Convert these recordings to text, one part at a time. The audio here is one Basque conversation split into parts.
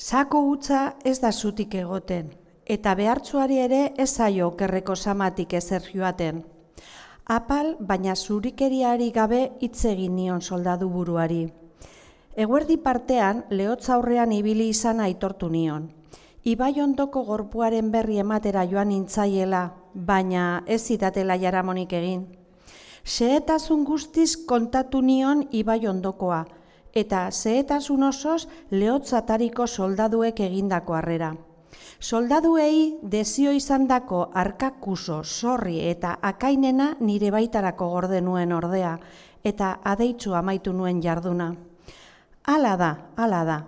Sako hutsa ez da zutik egoten, eta behartzuari ere ez zaio kerreko samatik ezer joaten. Apal, baina zurikeriari gabe hitz nion soldadu buruari. Eguerdi partean, lehotz aurrean ibili izan aitortu nion. Ibai ondoko gorpuaren berri ematera joan intzaiela, baina ez zidatela jaramonik egin. Seetazun guztiz kontatu nion Ibai ondokoa, eta zeetasun osoz lehotzatariko soldaduek egindako harrera. Soldaduei dezio izan dako arkakuso, sorri eta akainena nire baitarako gorde nuen ordea, eta adeitzu amaitu nuen jarduna. Ala da, ala da,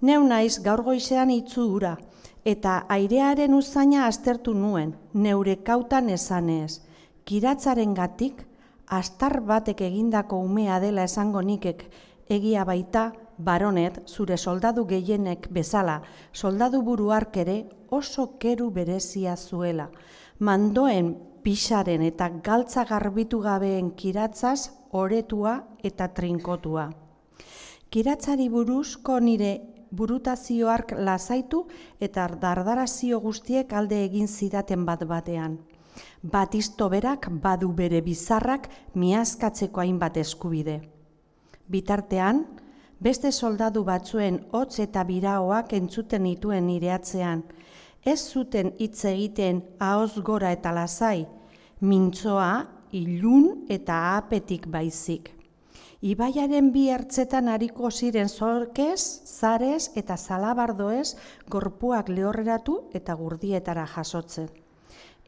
neu naiz gaur goizean itzu ura, eta airearen uzaina aztertu nuen, neure kautan esanez. Kiratzaren gatik, astar batek egindako umea dela esango nikek, egia baita, baronet, zure soldadu gehienek bezala, soldadu buru ere oso keru berezia zuela. Mandoen pixaren eta galtza garbitu gabeen kiratzaz oretua eta trinkotua. Kiratzari buruzko nire burutazioark lasaitu eta dardarazio guztiek alde egin zidaten bat batean. Batisto berak badu bere bizarrak miaskatzeko hainbat eskubide bitartean, beste soldadu batzuen hotz eta biraoak entzuten ituen ireatzean, ez zuten hitz egiten ahoz gora eta lasai, mintzoa, ilun eta apetik baizik. Ibaiaren bi hartzetan hariko ziren zorkez, zarez eta zalabardoez gorpuak lehorreratu eta gurdietara jasotze.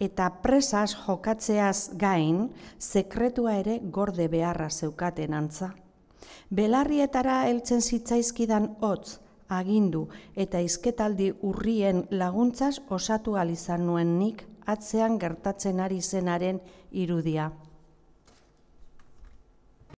Eta presas jokatzeaz gain, sekretua ere gorde beharra zeukaten antza. Belarrietara heltzen zitzaizkidan hotz, agindu eta izketaldi urrien laguntzaz osatu alizan nuen nik atzean gertatzen ari zenaren irudia.